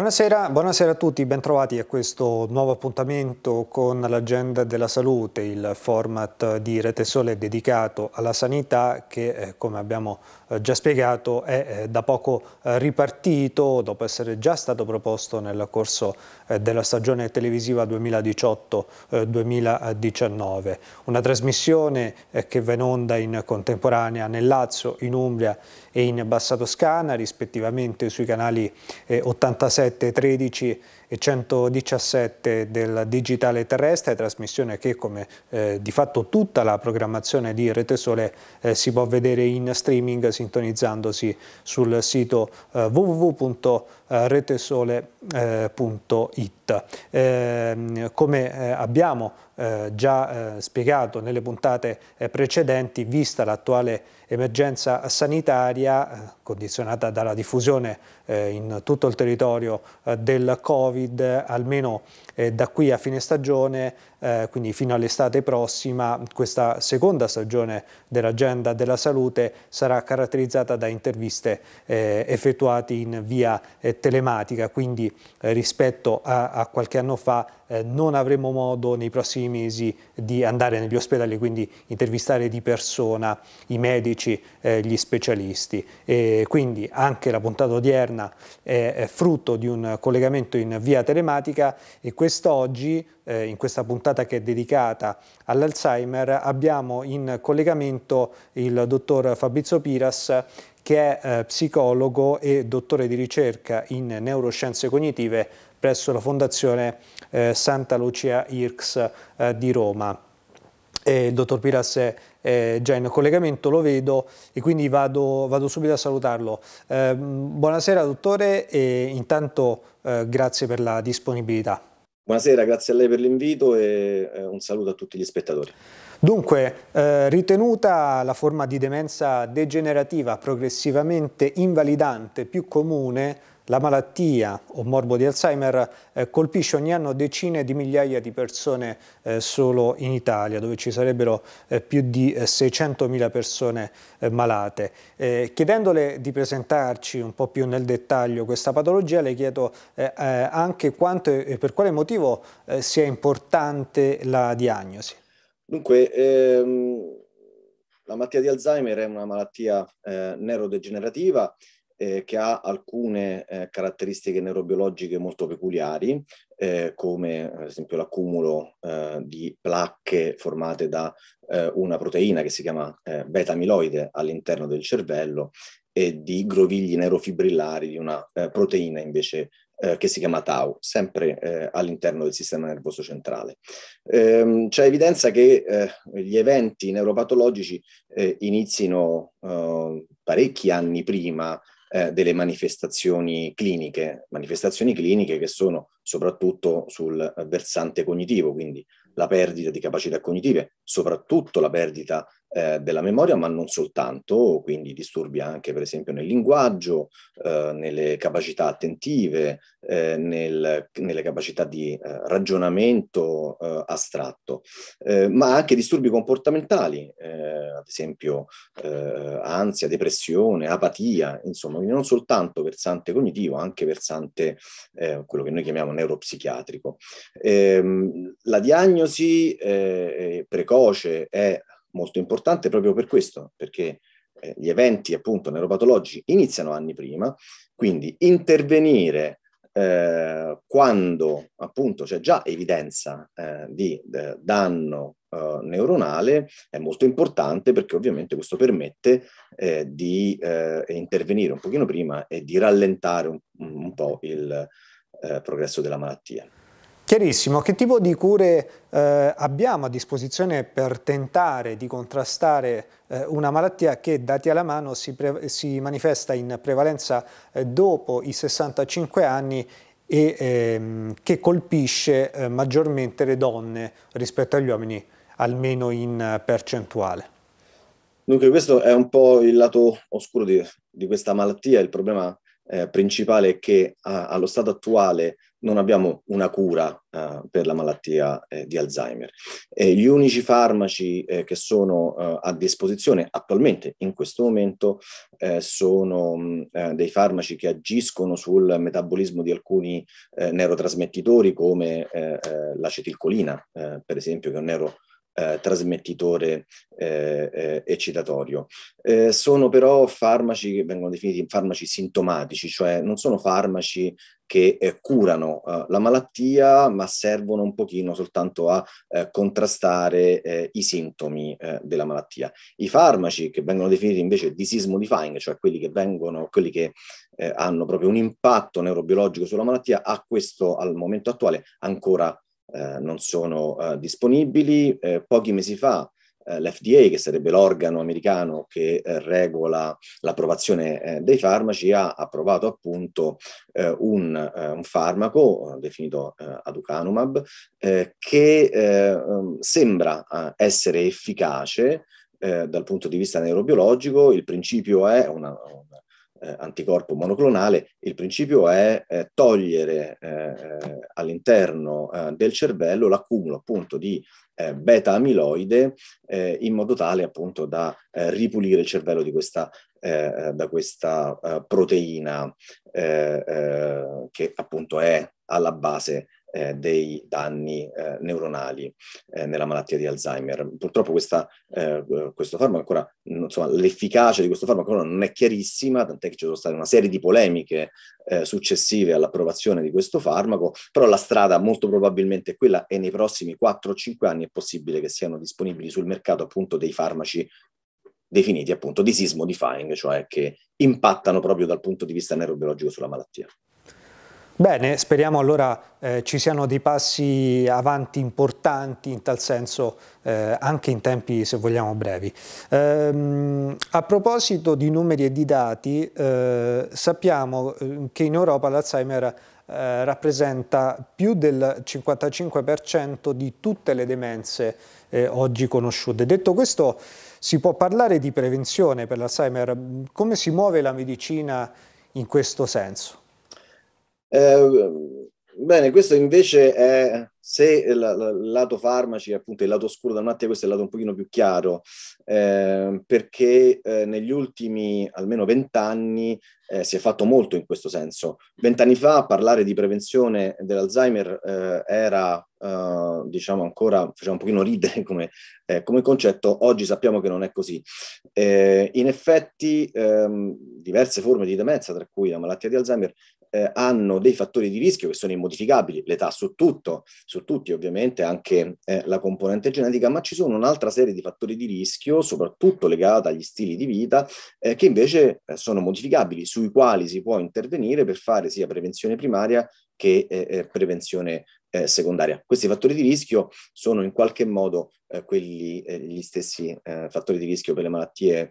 Buonasera, buonasera, a tutti, bentrovati a questo nuovo appuntamento con l'agenda della salute, il format di Rete Sole dedicato alla sanità che, eh, come abbiamo eh, già spiegato, è eh, da poco eh, ripartito dopo essere già stato proposto nel corso della stagione televisiva 2018-2019. Una trasmissione che va in onda in contemporanea nel Lazio, in Umbria e in Bassa Toscana, rispettivamente sui canali 87, 13 e 117 del digitale terrestre, trasmissione che come eh, di fatto tutta la programmazione di Rete Sole eh, si può vedere in streaming sintonizzandosi sul sito eh, www.rete.com eh, retesole.it. Ehm, come eh, abbiamo eh, già spiegato nelle puntate precedenti, vista l'attuale emergenza sanitaria condizionata dalla diffusione in tutto il territorio del Covid, almeno da qui a fine stagione eh, quindi fino all'estate prossima questa seconda stagione dell'agenda della salute sarà caratterizzata da interviste eh, effettuate in via eh, telematica, quindi eh, rispetto a, a qualche anno fa eh, non avremo modo nei prossimi mesi di andare negli ospedali, quindi intervistare di persona i medici, eh, gli specialisti. E quindi anche la puntata odierna è frutto di un collegamento in via telematica e quest'oggi eh, in questa puntata che è dedicata all'Alzheimer abbiamo in collegamento il dottor Fabrizio Piras che è eh, psicologo e dottore di ricerca in neuroscienze cognitive presso la Fondazione eh, Santa Lucia IRCS eh, di Roma. E, dottor Piras eh, è già in collegamento, lo vedo e quindi vado, vado subito a salutarlo. Eh, buonasera dottore e intanto eh, grazie per la disponibilità. Buonasera, grazie a lei per l'invito e un saluto a tutti gli spettatori. Dunque, eh, ritenuta la forma di demenza degenerativa progressivamente invalidante più comune, la malattia o morbo di Alzheimer eh, colpisce ogni anno decine di migliaia di persone eh, solo in Italia, dove ci sarebbero eh, più di 600.000 eh, persone eh, malate. Eh, chiedendole di presentarci un po' più nel dettaglio questa patologia, le chiedo anche quanto e per quale motivo sia importante la diagnosi. Dunque, ehm, la malattia di Alzheimer è una malattia neurodegenerativa eh, che ha alcune eh, caratteristiche neurobiologiche molto peculiari, eh, come ad esempio l'accumulo eh, di placche formate da eh, una proteina che si chiama eh, beta-amiloide all'interno del cervello e di grovigli neurofibrillari di una proteina invece che si chiama Tau, sempre eh, all'interno del sistema nervoso centrale. Ehm, c'è evidenza che eh, gli eventi neuropatologici eh, inizino parecchi anni prima eh, delle manifestazioni cliniche, manifestazioni cliniche che sono soprattutto sul versante cognitivo, quindi la perdita di capacità cognitive, soprattutto la perdita eh, della memoria, ma non soltanto, quindi disturbi anche per esempio nel linguaggio, eh, nelle capacità attentive, eh, nel, nelle capacità di eh, ragionamento eh, astratto, eh, ma anche disturbi comportamentali, ad esempio ansia, depressione, apatia, insomma, quindi non soltanto versante cognitivo, anche versante quello che noi chiamiamo neuropsichiatrico. Ehm, la diagnosi precoce è molto importante proprio per questo, perché eh, gli eventi appunto neuropatologici iniziano anni prima, quindi intervenire eh, quando appunto c'è già evidenza eh, di de, eh, danno eh, neuronale è molto importante perché ovviamente questo permette eh, di intervenire un pochino prima e di rallentare un, un po' il progresso della malattia. Chiarissimo, che tipo di cure eh, abbiamo a disposizione per tentare di contrastare eh, una malattia che, dati alla mano, si, si manifesta in prevalenza eh, dopo i 65 anni e ehm, che colpisce eh, maggiormente le donne rispetto agli uomini, almeno in percentuale? Dunque, questo è un po' il lato oscuro di, di questa malattia. Il problema eh, principale è che a, allo stato attuale non abbiamo una cura eh, per la malattia eh, di Alzheimer. Eh, gli unici farmaci eh, che sono eh, a disposizione attualmente, in questo momento, eh, sono mh, mm, dei farmaci che agiscono sul metabolismo di alcuni neurotrasmettitori come l'acetilcolina, per esempio, che è un neurotrasmettitore eh, trasmettitore eh, eh eccitatorio. Eh, sono però farmaci che vengono definiti farmaci sintomatici, cioè non sono farmaci che curano la malattia, ma servono un pochino soltanto a contrastare i sintomi della malattia. I farmaci che vengono definiti invece disease modifying, cioè quelli che vengono, quelli che hanno proprio un impatto neurobiologico sulla malattia, a questo al momento attuale ancora eh, non sono eh, disponibili. Eh, pochi mesi fa l'FDA, che sarebbe l'organo americano che regola l'approvazione dei farmaci, ha approvato appunto un, un farmaco definito aducanumab che ehm, sembra essere efficace dal punto di vista neurobiologico. Il principio è una, una eh, anticorpo monoclonale, il principio è eh, togliere eh, all'interno eh, del cervello l'accumulo appunto di eh, beta amiloide in modo tale appunto da ripulire il cervello di questa, da questa proteina che appunto è alla base eh, dei danni eh, neuronali eh, nella malattia di Alzheimer. Purtroppo questa, eh, questo farmaco ancora, insomma, l'efficacia di questo farmaco ancora non è chiarissima, tant'è che ci sono state una serie di polemiche eh, successive all'approvazione di questo farmaco, però la strada molto probabilmente è quella e nei prossimi 4-5 anni è possibile che siano disponibili sul mercato appunto dei farmaci definiti appunto disease modifying, cioè che impattano proprio dal punto di vista neurobiologico sulla malattia. Bene, speriamo allora eh, ci siano dei passi avanti importanti in tal senso eh, anche in tempi se vogliamo brevi. Ehm, a proposito di numeri e di dati, eh, sappiamo eh, che in Europa l'Alzheimer eh, rappresenta più del 55% di tutte le demenze eh, oggi conosciute. Detto questo, si può parlare di prevenzione per l'Alzheimer? Come si muove la medicina in questo senso? Ehm, bene, questo invece è se il, lato farmaci, appunto il lato oscuro da un attimo, questo è il lato un pochino più chiaro, eh, perché eh, negli ultimi almeno vent'anni eh, si è fatto molto in questo senso. Vent'anni fa parlare di prevenzione dell'Alzheimer eh, era, eh, diciamo ancora, faceva un pochino ridere come, eh, come, concetto, oggi sappiamo che non è così. in effetti ehm, diverse forme di demenza, tra cui la malattia di Alzheimer, eh, hanno dei fattori di rischio che sono immodificabili, l'età su tutto, su tutti ovviamente anche eh, la componente genetica, ma ci sono un'altra serie di fattori di rischio, soprattutto legata agli stili di vita, eh, che invece eh, sono modificabili, sui quali si può intervenire per fare sia prevenzione primaria che eh, eh, prevenzione eh, secondaria. Questi fattori di rischio sono in qualche modo eh, quelli, eh, gli stessi fattori di rischio per le malattie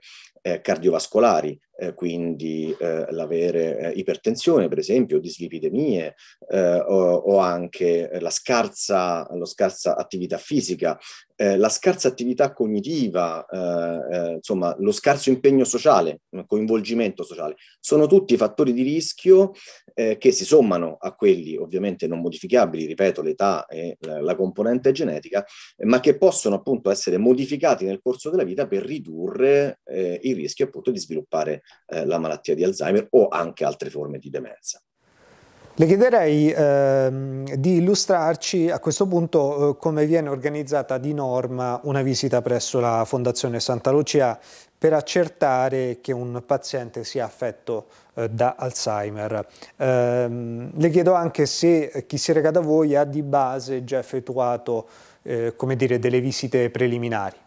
cardiovascolari, eh, quindi eh, l'avere eh, ipertensione per esempio, dislipidemie eh, o, o, anche la scarsa, la scarsa attività fisica, eh, la scarsa attività cognitiva, insomma lo scarso impegno sociale, coinvolgimento sociale, sono tutti fattori di rischio che si sommano a quelli ovviamente non modificabili, ripeto, l'età e la, la componente genetica, ma che possono appunto essere modificati nel corso della vita per ridurre eh, il rischio appunto di sviluppare eh, la malattia di Alzheimer o anche altre forme di demenza. Le chiederei ehm, di illustrarci a questo punto eh, come viene organizzata di norma una visita presso la Fondazione Santa Lucia per accertare che un paziente sia affetto eh, da Alzheimer. Ehm, le chiedo anche se eh, chi si reca da voi ha di base già effettuato eh, dire, delle visite preliminari.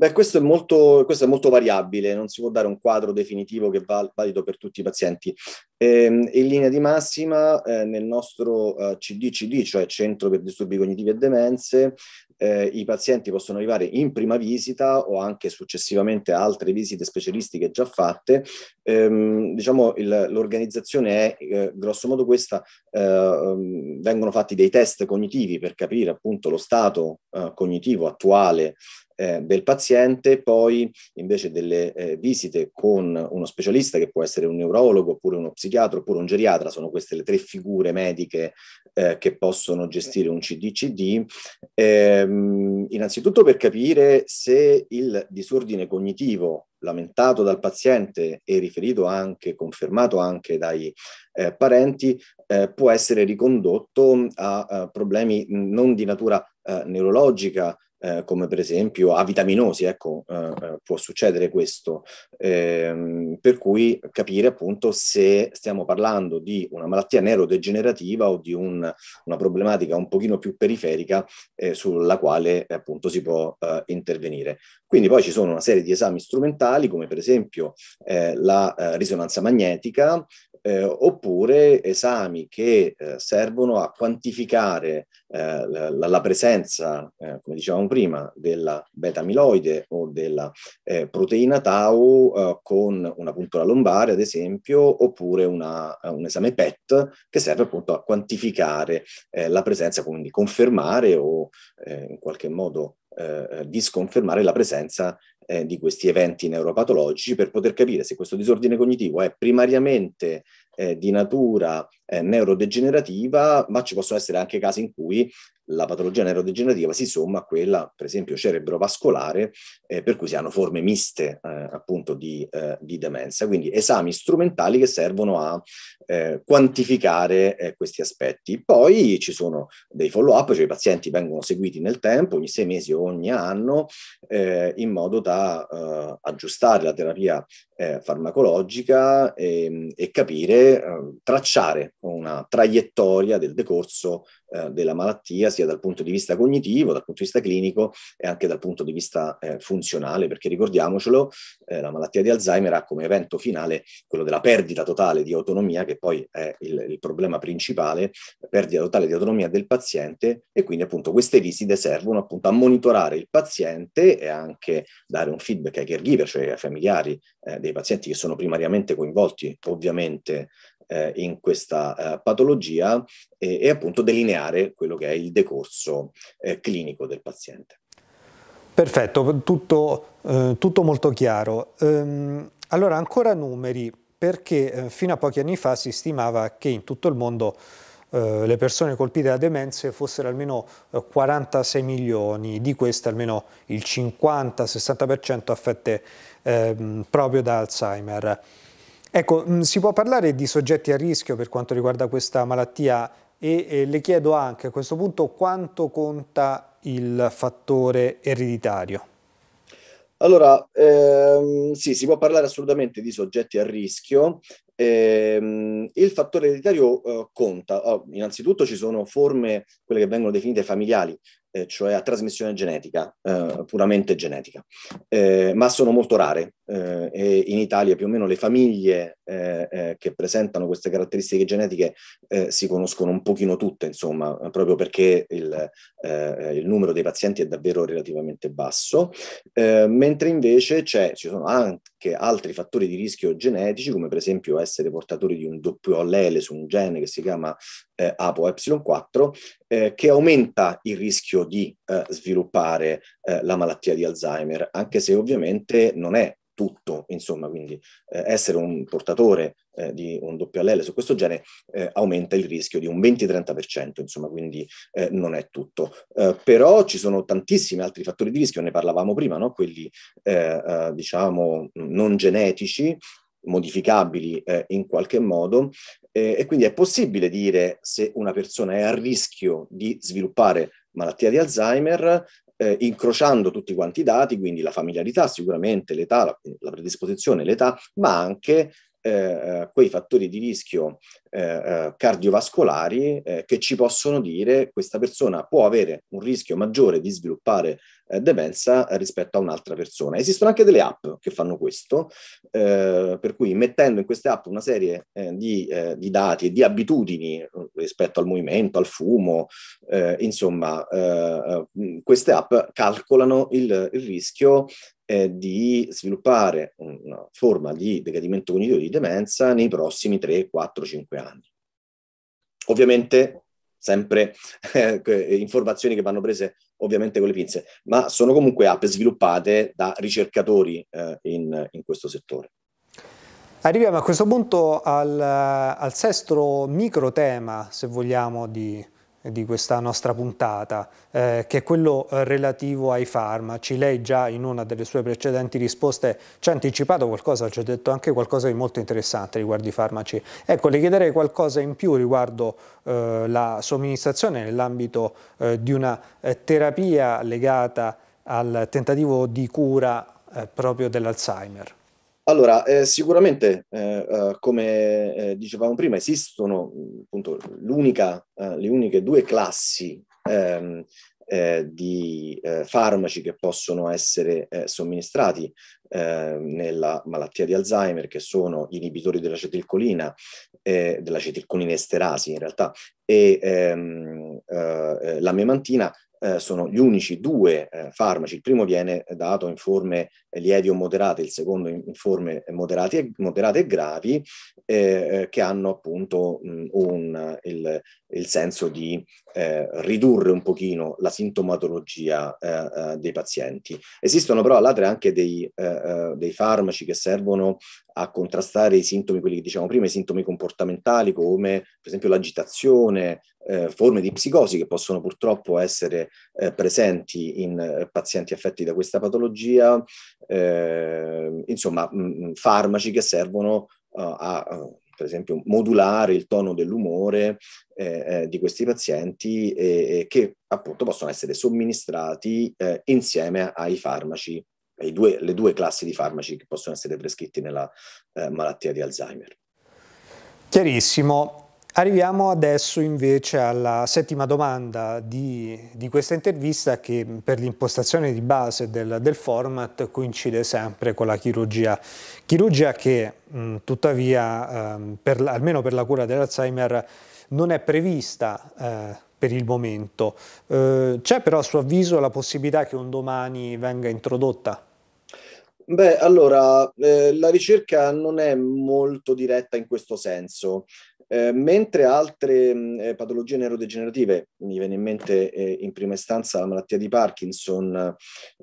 Beh, questo è, molto, questo è molto variabile, non si può dare un quadro definitivo che va valido per tutti i pazienti. Eh, in linea di massima, eh, nel nostro eh, CDCD, cioè Centro per Disturbi Cognitivi e Demenze, eh, i pazienti possono arrivare in prima visita o anche successivamente a altre visite specialistiche già fatte. Ehm, diciamo, il, l'organizzazione è eh, grossomodo questa, eh, ehm, vengono fatti dei test cognitivi per capire appunto lo stato eh, cognitivo attuale eh, del paziente, poi invece delle eh, visite con uno specialista che può essere un neurologo oppure uno psichiatra oppure un geriatra, sono queste le tre figure mediche eh, che possono gestire un CDCD, ehm, innanzitutto per capire se il disordine cognitivo lamentato dal paziente e riferito anche, confermato anche dai eh, parenti, eh, può essere ricondotto a, a eh, problemi non di natura eh, neurologica eh, come per esempio avitaminosi, ecco, eh, eh, può succedere questo, eh, per cui capire appunto se stiamo parlando di una malattia neurodegenerativa o di un, una problematica un pochino più periferica eh, sulla quale appunto si può eh, intervenire. Quindi poi ci sono una serie di esami strumentali come per esempio la risonanza magnetica, eh, oppure esami che eh, servono a quantificare eh, la, la, presenza, eh, come dicevamo prima, della beta-amiloide o della eh, proteina tau eh, con una puntura lombare, ad esempio, oppure una, un esame PET che serve appunto a quantificare la presenza, quindi confermare o in qualche modo disconfermare la presenza eh, di questi eventi neuropatologici per poter capire se questo disordine cognitivo è primariamente eh, di natura eh, neurodegenerativa, ma ci possono essere anche casi in cui la patologia neurodegenerativa si somma a quella, per esempio, cerebrovascolare, eh, per cui si hanno forme miste eh, appunto di, eh, di, demenza. Quindi esami strumentali che servono a eh, quantificare eh, questi aspetti. Poi ci sono dei follow-up, cioè i pazienti vengono seguiti nel tempo, ogni sei mesi o ogni anno, eh, in modo da aggiustare la terapia farmacologica e, ehm, e capire, tracciare una traiettoria del decorso eh, della malattia, sia dal punto di vista cognitivo, dal punto di vista clinico e anche dal punto di vista eh, funzionale, perché ricordiamocelo, eh, la malattia di Alzheimer ha come evento finale quello della perdita totale di autonomia, che poi è il, il problema principale, perdita totale di autonomia del paziente e quindi appunto queste visite servono appunto a monitorare il paziente e anche dare un feedback ai caregiver, cioè ai familiari eh, dei pazienti che sono primariamente coinvolti ovviamente eh, in questa eh, patologia e, e, appunto delineare quello che è il decorso eh, clinico del paziente. Perfetto, tutto, eh, tutto molto chiaro. Ehm, allora, ancora numeri, perché eh, fino a pochi anni fa si stimava che in tutto il mondo eh, le persone colpite da demenze fossero almeno 46 milioni, di queste almeno il 50-60% affette ehm, proprio da Alzheimer. Ecco, mm, si può parlare di soggetti a rischio per quanto riguarda questa malattia e, e le chiedo anche a questo punto quanto conta il fattore ereditario. Allora, ehm, sì, si può parlare assolutamente di soggetti a rischio. Ehm, il fattore ereditario eh, conta. Oh, innanzitutto ci sono forme, quelle che vengono definite familiari, eh, cioè a trasmissione genetica, eh, puramente genetica, eh, ma sono molto rare eh, e in Italia più o meno le famiglie eh, eh, che presentano queste caratteristiche genetiche si conoscono un pochino tutte, insomma, proprio perché il, il numero dei pazienti è davvero relativamente basso, mentre invece ci sono anche che altri fattori di rischio genetici, come per esempio essere portatori di un doppio allele su un gene che si chiama eh, ApoY4, eh, che aumenta il rischio di eh, sviluppare eh, la malattia di Alzheimer, anche se ovviamente non è tutto, insomma, quindi eh, essere un portatore eh, di un doppio allele su questo gene eh, aumenta il rischio di un 20-30%, insomma, quindi eh, non è tutto. Eh, però ci sono tantissimi altri fattori di rischio, ne parlavamo prima, no? quelli eh, diciamo non genetici, modificabili in qualche modo, e quindi è possibile dire se una persona è a rischio di sviluppare malattia di Alzheimer eh, incrociando tutti quanti i dati, quindi la familiarità sicuramente, l'età, la, la predisposizione, l'età, ma anche eh, quei fattori di rischio eh, eh, cardiovascolari eh, che ci possono dire questa persona può avere un rischio maggiore di sviluppare eh, demenza rispetto a un'altra persona. Esistono anche delle app che fanno questo, eh, per cui mettendo in queste app una serie eh, di, eh, di, dati e di abitudini eh, rispetto al movimento, al fumo, eh, insomma, queste app calcolano il, il rischio di sviluppare una forma di decadimento cognitivo di demenza nei prossimi 3, 4, 5 anni. Ovviamente sempre eh, informazioni che vanno prese ovviamente con le pinze, ma sono comunque app sviluppate da ricercatori eh, in, in questo settore. Arriviamo a questo punto al, al sesto micro tema, se vogliamo, di, di questa nostra puntata, eh, che è quello eh, relativo ai farmaci. Lei già in una delle sue precedenti risposte ci ha anticipato qualcosa, ci ha detto anche qualcosa di molto interessante riguardo i farmaci. Ecco, le chiederei qualcosa in più riguardo eh, la somministrazione nell'ambito eh, di una eh, terapia legata al tentativo di cura eh, proprio dell'Alzheimer. Allora, eh, sicuramente, eh, eh come eh, dicevamo prima, esistono appunto eh, le uniche due classi ehm, eh, di eh, farmaci che possono essere eh, somministrati ehm, nella malattia di Alzheimer, che sono inibitori dell'acetilcolina, dell'acetilcolina esterasi in realtà, e ehm, la memantina. sono gli unici due farmaci. Il primo viene dato in forme lievi o moderate, il secondo in forme moderate, moderate e gravi, eh, eh, che hanno appunto mh, un, il, il, senso di eh, ridurre un pochino la sintomatologia eh, eh dei pazienti. Esistono però all'altra anche dei, eh, dei farmaci che servono a contrastare i sintomi, quelli che diciamo prima, i sintomi comportamentali come per esempio l'agitazione, eh, forme di psicosi che possono purtroppo essere eh, presenti in eh, pazienti affetti da questa patologia, eh, insomma, mh, mm, mm, farmaci che servono uh, a, uh, per esempio, modulare il tono dell'umore eh, eh, di questi pazienti e, e, che appunto possono essere somministrati eh, insieme ai farmaci, ai due, le due classi di farmaci che possono essere prescritti nella malattia di Alzheimer. Chiarissimo. Arriviamo adesso invece alla settima domanda di, di questa intervista che mm, per l'impostazione di base del, del, format coincide sempre con la chirurgia. Chirurgia che mh, mm, tuttavia, eh, per, almeno per la cura dell'Alzheimer, non è prevista eh, per il momento. Eh, c'è però a suo avviso la possibilità che un domani venga introdotta? Beh, allora, eh, la ricerca non è molto diretta in questo senso. Eh, mentre altre mh, mm, eh, patologie neurodegenerative, mi viene in mente eh, in prima istanza la malattia di Parkinson,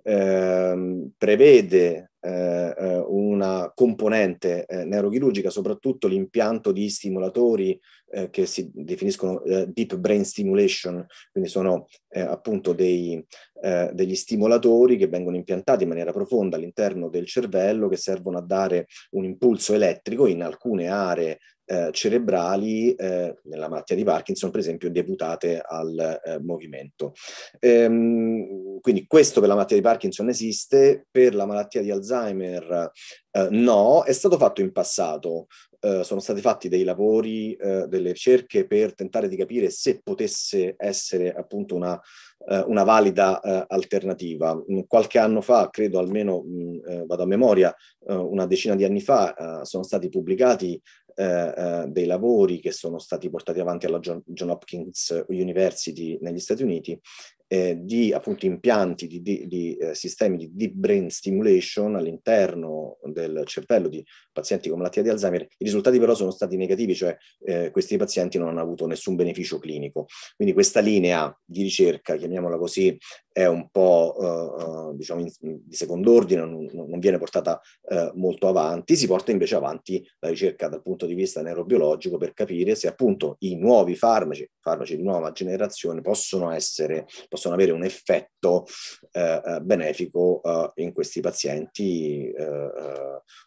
ehm, prevede eh, una componente neurochirurgica, soprattutto l'impianto di stimolatori eh, che si definiscono eh, deep brain stimulation, quindi sono eh, appunto dei, eh, degli stimolatori che vengono impiantati in maniera profonda all'interno del cervello che servono a dare un impulso elettrico in alcune aree eh, cerebrali, eh, nella malattia di Parkinson per esempio, deputate al movimento. Ehm, quindi questo per la malattia di Parkinson esiste, per la malattia di Alzheimer no, è stato fatto in passato eh, sono stati fatti dei lavori, eh, delle ricerche per tentare di capire se potesse essere appunto una eh, una valida eh, alternativa. Mm, qualche anno fa, credo almeno mh, mm, eh, vado a memoria, eh, una decina di anni fa eh, sono stati pubblicati dei lavori che sono stati portati avanti alla John, Hopkins University negli Stati Uniti di appunto impianti di, di, di sistemi di deep brain stimulation all'interno del cervello di pazienti con malattia di Alzheimer. I risultati però sono stati negativi, cioè questi pazienti non hanno avuto nessun beneficio clinico. Quindi questa linea di ricerca, chiamiamola chiamiamola così, è un po' eh, eh diciamo in, di secondo ordine, non, non viene portata eh, molto avanti, si porta invece avanti la ricerca dal punto di vista neurobiologico per capire se appunto i nuovi farmaci, farmaci di nuova generazione, possono, essere, possono avere un effetto eh, eh benefico eh, in questi pazienti,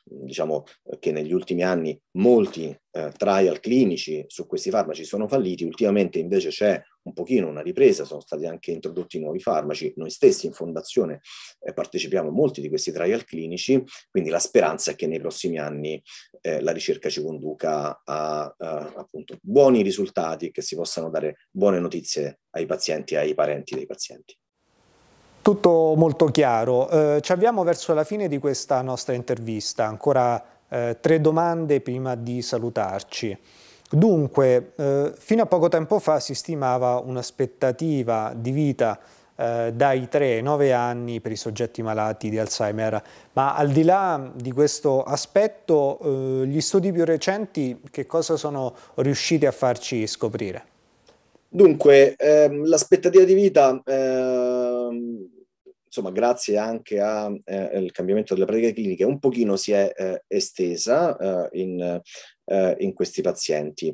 diciamo che negli ultimi anni molti trial clinici su questi farmaci sono falliti, ultimamente invece c'è un pochino una ripresa, sono stati anche introdotti nuovi farmaci, farmaci, noi stessi in fondazione eh, partecipiamo a molti di questi trial clinici, quindi la speranza è che nei prossimi anni eh, la ricerca ci conduca a, a appunto, buoni risultati e che si possano dare buone notizie ai pazienti e ai parenti dei pazienti. Tutto molto chiaro. Eh, ci avviamo verso la fine di questa nostra intervista. Ancora eh, tre domande prima di salutarci. Dunque, eh, fino a poco tempo fa si stimava un'aspettativa di vita eh, dai 3 ai 9 anni per i soggetti malati di Alzheimer. Ma al di là di questo aspetto, eh, gli studi più recenti che cosa sono riusciti a farci scoprire? Dunque, ehm, l'aspettativa di vita... Ehm insomma, grazie anche al eh, cambiamento delle pratiche cliniche, un pochino si è eh, estesa eh, in, eh, in, questi pazienti.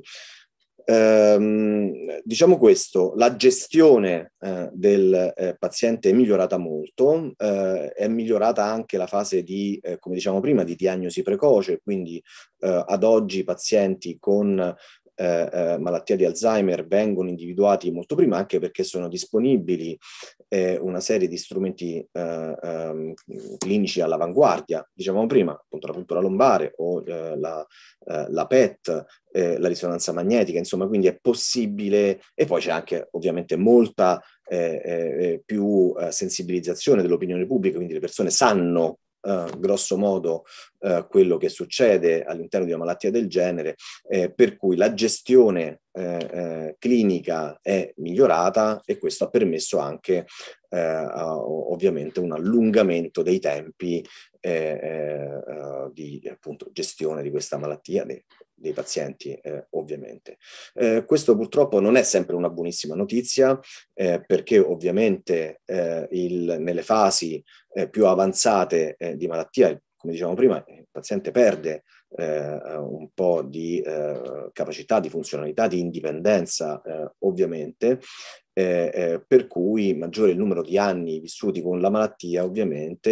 Ehm, diciamo questo, la gestione eh, del eh, paziente è migliorata molto, eh, è migliorata anche la fase di, eh, come diciamo prima, di diagnosi precoce, quindi eh, ad oggi i pazienti con eh, eh, malattia di Alzheimer vengono individuati molto prima anche perché sono disponibili eh, una serie di strumenti eh, ehm, clinici all'avanguardia, dicevamo prima, appunto la puntura lombare o eh, la, eh, la, PET, la risonanza magnetica, insomma, quindi è possibile e poi c'è anche ovviamente molta più sensibilizzazione dell'opinione pubblica, quindi le persone sanno eh, grosso modo eh, quello che succede all'interno di una malattia del genere, eh, per cui la gestione eh, eh, clinica è migliorata e questo ha permesso anche ovviamente un allungamento dei tempi di appunto, gestione di questa malattia, di dei pazienti, eh, ovviamente. Eh, questo purtroppo non è sempre una buonissima notizia, eh, perché ovviamente eh, il, nelle fasi eh, più avanzate eh, di malattia, come dicevamo prima, il paziente perde eh, un po' di eh, capacità, di funzionalità, di indipendenza eh, ovviamente, per cui maggiore è il numero di anni vissuti con la malattia ovviamente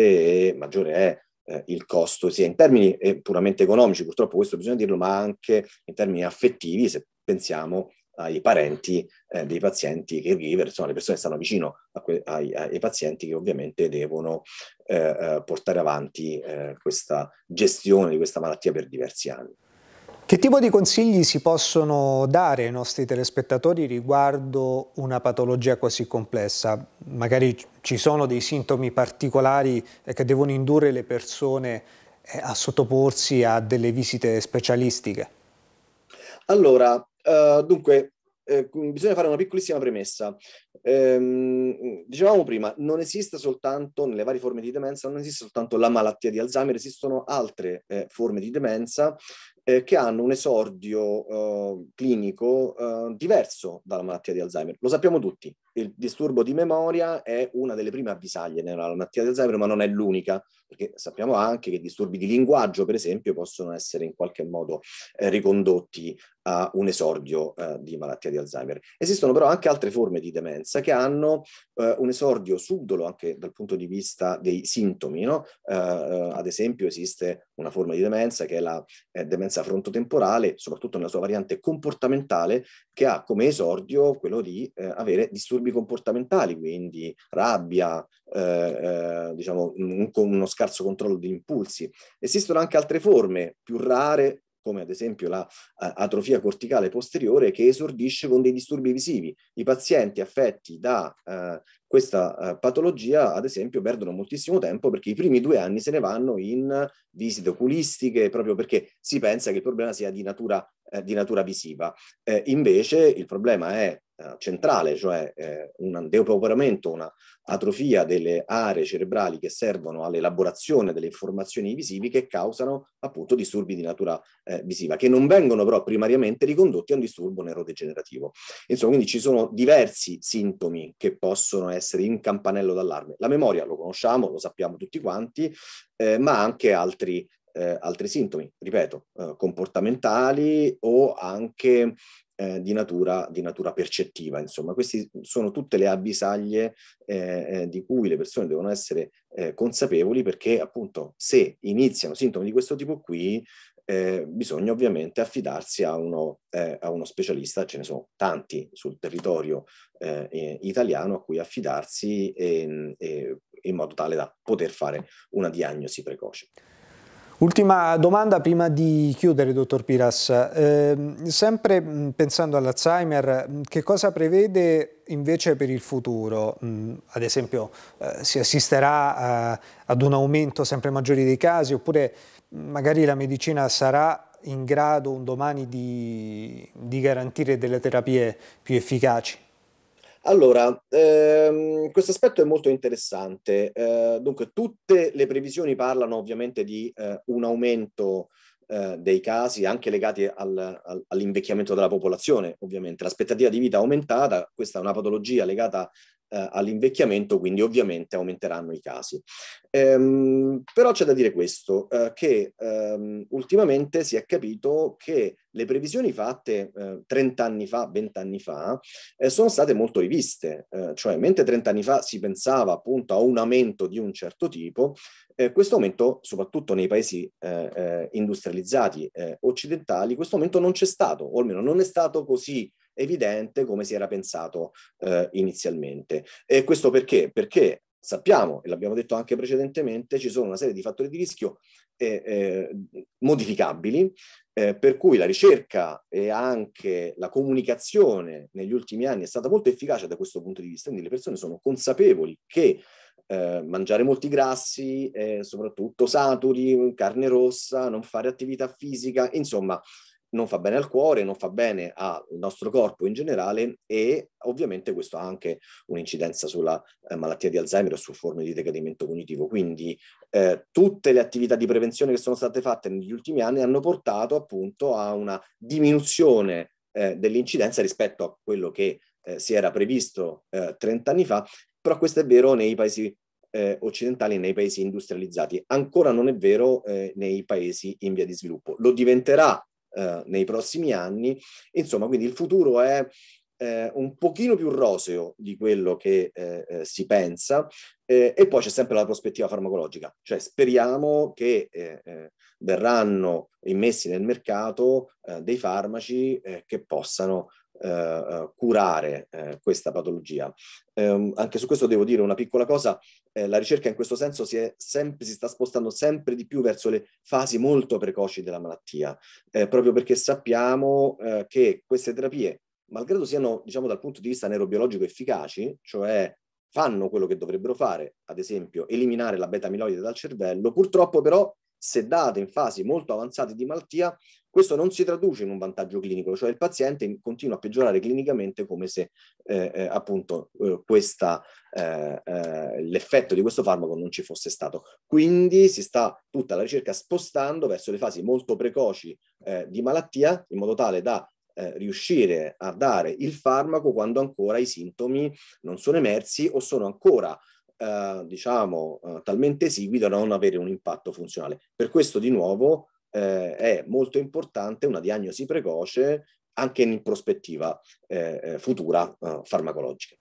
e maggiore è eh, il costo sia in termini eh, puramente economici, purtroppo questo bisogna dirlo, ma anche in termini affettivi se pensiamo ai parenti eh, dei pazienti che vivono, insomma le persone che stanno vicino que- ai, ai, pazienti che ovviamente devono eh, eh portare avanti eh, questa gestione di questa malattia per diversi anni. Che tipo di consigli si possono dare ai nostri telespettatori riguardo una patologia così complessa? Magari ci sono dei sintomi particolari eh, che devono indurre le persone eh, a sottoporsi a delle visite specialistiche? Allora, uh, dunque, eh, bisogna fare una piccolissima premessa. Ehm, dicevamo prima, non esiste soltanto, nelle varie forme di demenza, non esiste soltanto la malattia di Alzheimer, esistono altre eh, forme di demenza eh, che hanno un esordio eh, clinico eh, diverso dalla malattia di Alzheimer. Lo sappiamo tutti, il disturbo di memoria è una delle prime avvisaglie nella malattia di Alzheimer, ma non è l'unica perché sappiamo anche che disturbi di linguaggio, per esempio, possono essere in qualche modo eh, ricondotti a un esordio eh, di malattia di Alzheimer. Esistono però anche altre forme di demenza che hanno eh, un esordio subdolo anche dal punto di vista dei sintomi. No? Eh, eh, ad esempio esiste una forma di demenza che è la eh, demenza frontotemporale, soprattutto nella sua variante comportamentale, che ha come esordio quello di avere disturbi comportamentali, quindi rabbia, diciamo un, uno scarso controllo di impulsi. Esistono anche altre forme più rare come ad esempio la uh, atrofia corticale posteriore che esordisce con dei disturbi visivi. I pazienti affetti da uh, questa eh, patologia, ad esempio, perdono moltissimo tempo perché i primi due anni se ne vanno in visite oculistiche proprio perché si pensa che il problema sia di natura, eh, di natura visiva. Eh, invece il problema è eh, centrale, cioè eh, un depauperamento, una atrofia delle aree cerebrali che servono all'elaborazione delle informazioni visive che causano appunto disturbi di natura eh, visiva, che non vengono però primariamente ricondotti a un disturbo neurodegenerativo. Insomma, quindi ci sono diversi sintomi che possono essere essere in campanello d'allarme. La memoria lo conosciamo, lo sappiamo tutti quanti, eh, ma anche altri, eh, altri sintomi, ripeto, eh, comportamentali o anche eh, di, natura, di, natura, percettiva. Insomma, queste sono tutte le avvisaglie eh, eh, di cui le persone devono essere eh, consapevoli perché appunto se iniziano sintomi di questo tipo qui eh, bisogna ovviamente affidarsi a uno, eh, a uno, specialista, ce ne sono tanti sul territorio eh, italiano a cui affidarsi e, e in modo tale da poter fare una diagnosi precoce. Ultima domanda prima di chiudere, dottor Piras. Eh, sempre pensando all'Alzheimer, che cosa prevede invece per il futuro? ad esempio, eh, si assisterà eh, ad un aumento sempre maggiore dei casi oppure magari la medicina sarà in grado un domani di, di garantire delle terapie più efficaci? Allora, ehm, questo aspetto è molto interessante. Eh, dunque, tutte le previsioni parlano ovviamente di eh, un aumento eh, dei casi anche legati al, al, all'invecchiamento della popolazione, ovviamente. L'aspettativa di vita aumentata, questa è una patologia legata eh, all'invecchiamento, quindi ovviamente aumenteranno i casi. Ehm, però c'è da dire questo, eh, che ehm, ultimamente si è capito che le previsioni fatte eh, 30 anni fa, 20 anni fa, eh, sono state molto riviste, eh, cioè mentre 30 anni fa si pensava appunto a un aumento di un certo tipo, eh, questo aumento, soprattutto nei paesi eh, eh, industrializzati eh, occidentali, questo aumento non c'è stato, o almeno non è stato così evidente come si era pensato eh, inizialmente. E questo perché? Perché sappiamo, e l'abbiamo detto anche precedentemente, ci sono una serie di fattori di rischio eh, eh, modificabili, eh, per cui la ricerca e anche la comunicazione negli ultimi anni è stata molto efficace da questo punto di vista, quindi le persone sono consapevoli che eh, mangiare molti grassi, soprattutto saturi, carne rossa, non fare attività fisica, insomma, non fa bene al cuore, non fa bene al nostro corpo in generale e ovviamente questo ha anche un'incidenza sulla eh, malattia di Alzheimer o su forme di decadimento cognitivo. Quindi eh, tutte le attività di prevenzione che sono state fatte negli ultimi anni hanno portato appunto a una diminuzione eh, dell'incidenza rispetto a quello che eh, si era previsto 30 eh, anni fa, però questo è vero nei paesi eh, occidentali nei paesi industrializzati, ancora non è vero nei paesi in via di sviluppo. Lo diventerà eh, nei prossimi anni. Insomma, quindi il futuro è eh, un pochino più roseo di quello che eh, eh si pensa eh, e poi c'è sempre la prospettiva farmacologica, cioè speriamo che verranno immessi nel mercato dei farmaci che possano eh, eh, curare eh, questa patologia. Eh, anche su questo devo dire una piccola cosa, eh, la ricerca in questo senso si, sempre, si, sta spostando sempre di più verso le fasi molto precoci della malattia, eh, proprio perché sappiamo che queste terapie, malgrado siano diciamo, dal punto di vista neurobiologico efficaci, cioè fanno quello che dovrebbero fare, ad esempio eliminare la beta amiloide dal cervello, purtroppo però se date in fasi molto avanzate di malattia, questo non si traduce in un vantaggio clinico, cioè il paziente continua a peggiorare clinicamente come se eh, eh appunto eh, questa, eh, eh, l'effetto di questo farmaco non ci fosse stato. Quindi si sta tutta la ricerca spostando verso le fasi molto precoci eh, di malattia in modo tale da eh, riuscire a dare il farmaco quando ancora i sintomi non sono emersi o sono ancora eh, diciamo, eh, talmente esigui da non avere un impatto funzionale. Per questo, di nuovo, eh, è molto importante una diagnosi precoce anche in prospettiva eh, eh, futura farmacologica.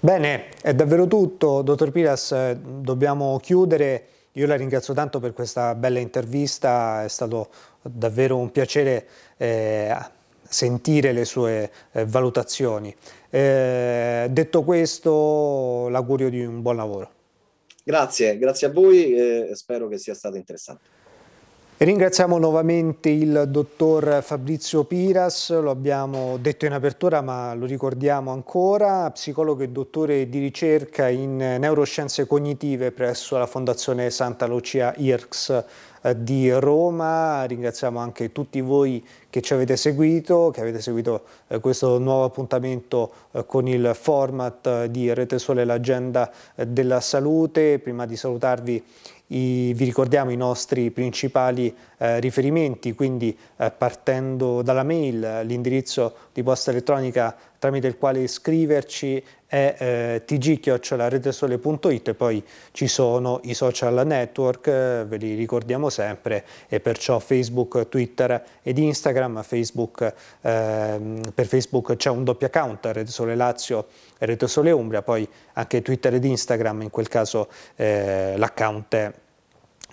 Bene, è davvero tutto. Dottor Piras, dobbiamo chiudere. Io la ringrazio tanto per questa bella intervista, è stato davvero un piacere sentire le sue valutazioni. Eh, detto questo, l'augurio di un buon lavoro. Grazie, grazie a voi e eh, spero che sia stato interessante. Ringraziamo nuovamente il dottor Fabrizio Piras, lo abbiamo detto in apertura ma lo ricordiamo ancora, psicologo e dottore di ricerca in neuroscienze cognitive presso la Fondazione Santa Lucia IRCS eh, di Roma. Ringraziamo anche tutti voi che ci avete seguito, che avete seguito eh, questo nuovo appuntamento eh, con il format di Rete Sole l'agenda della salute. Prima di salutarvi i, vi ricordiamo i nostri principali eh, riferimenti, quindi eh, partendo dalla mail, l'indirizzo di posta elettronica tramite il quale iscriverci è eh, tg-retesole.it e poi ci sono i social network, eh, ve li ricordiamo sempre, e perciò Facebook, Twitter ed Instagram. Facebook, eh, per Facebook c'è un doppio account, Sole Lazio e Sole Umbria, poi anche Twitter ed Instagram, in quel caso eh, l'account è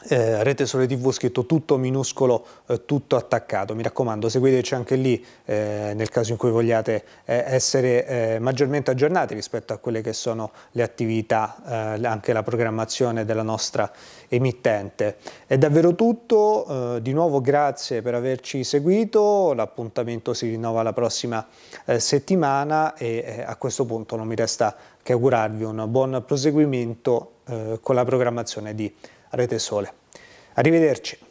eh, Rete Sole TV scritto tutto minuscolo, eh, tutto attaccato. Mi raccomando, seguiteci anche lì eh, nel caso in cui vogliate eh, essere eh, maggiormente aggiornati rispetto a quelle che sono le attività, eh, anche la programmazione della nostra emittente. È davvero tutto, di nuovo grazie per averci seguito, l'appuntamento si rinnova la prossima settimana e a questo punto non mi resta che augurarvi un buon proseguimento con la programmazione di Rete Sole. Arrivederci.